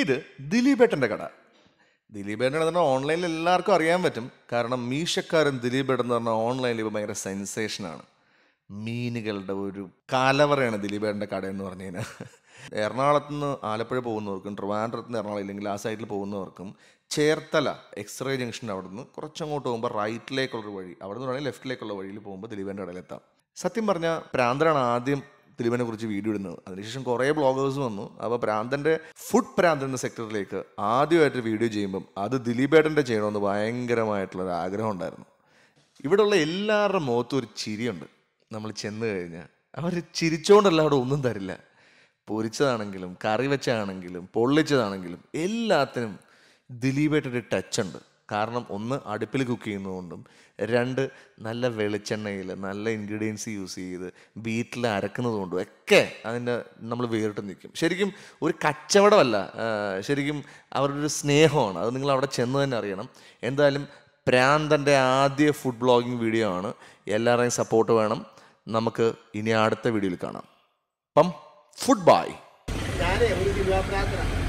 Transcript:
ഇത് ദിലീപേട്ടൻ്റെ കട ദിലീപേട്ടൻ എന്ന് പറഞ്ഞാൽ ഓൺലൈനിൽ എല്ലാവർക്കും അറിയാൻ പറ്റും കാരണം മീശക്കാരൻ ദിലീപേട്ടൻ എന്ന് പറഞ്ഞാൽ ഓൺലൈനിൽ ഇപ്പോൾ ഭയങ്കര സെൻസേഷനാണ് മീനുകളുടെ ഒരു കാലവറയാണ് ദിലീപേട്ടൻ്റെ കട എന്ന് പറഞ്ഞു കഴിഞ്ഞാൽ എറണാകുളത്ത് നിന്ന് ആലപ്പുഴ പോകുന്നവർക്കും ട്രിവാൻഡ്രത്ത് നിന്ന് എറണാകുളം ഇല്ലെങ്കിൽ ആ സൈഡിൽ പോകുന്നവർക്കും ചേർത്തല എക്സ്റേ ജംഗ്ഷൻ്റെ അവിടെ നിന്ന് കുറച്ചങ്ങോട്ട് പോകുമ്പോൾ റൈറ്റിലേക്കുള്ളൊരു വഴി അവിടെ നിന്ന് പറഞ്ഞാൽ ലെഫ്റ്റിലേക്കുള്ള വഴിയിൽ പോകുമ്പോൾ ദിലീപേൻ്റെ കടയിലെത്താം സത്യം പറഞ്ഞാൽ പ്രാന്തരാണ് ആദ്യം ദിലീപിനെ കുറിച്ച് വീഡിയോ ഇടുന്നത് അതിനുശേഷം കുറേ ബ്ലോഗേഴ്സ് വന്നു അപ്പോൾ പ്രാന്തൻ്റെ ഫുഡ് പ്രാന്തൻ്റെ സെക്ടറിലേക്ക് ആദ്യമായിട്ട് വീഡിയോ ചെയ്യുമ്പം അത് ദിലീപേട്ടൻ്റെ ചെയ്യണമെന്ന് ഭയങ്കരമായിട്ടുള്ളൊരു ആഗ്രഹം ഉണ്ടായിരുന്നു ഇവിടെയുള്ള എല്ലാവരുടെ മുഖത്തും ഒരു ചിരിയുണ്ട് നമ്മൾ ചെന്ന് കഴിഞ്ഞാൽ അവർ ചിരിച്ചോണ്ടല്ല അവിടെ ഒന്നും തരില്ല പൊരിച്ചതാണെങ്കിലും കറി വെച്ചതാണെങ്കിലും പൊള്ളിച്ചതാണെങ്കിലും എല്ലാത്തിനും ദിലീപേട്ടൻ്റെ ടച്ച് ഉണ്ട് കാരണം ഒന്ന് അടുപ്പിൽ കുക്ക് ചെയ്യുന്നതുകൊണ്ടും രണ്ട് നല്ല വെളിച്ചെണ്ണയിൽ നല്ല ഇൻഗ്രീഡിയൻസ് യൂസ് ചെയ്ത് ബീറ്റിൽ അരക്കുന്നതുകൊണ്ടും ഒക്കെ അതിൻ്റെ നമ്മൾ വേറിട്ട് നിൽക്കും ശരിക്കും ഒരു കച്ചവടമല്ല ശരിക്കും അവരുടെ ഒരു സ്നേഹമാണ് അത് നിങ്ങൾ അവിടെ ചെന്ന് തന്നെ അറിയണം എന്തായാലും പ്രാന്തൻ്റെ ആദ്യ ഫുഡ് ബ്ലോഗിംഗ് വീഡിയോ ആണ് എല്ലാവരുടെയും സപ്പോർട്ട് വേണം നമുക്ക് ഇനി അടുത്ത വീഡിയോയിൽ കാണാം അപ്പം ഫുഡ് ബായ് ഞാൻ ഒരു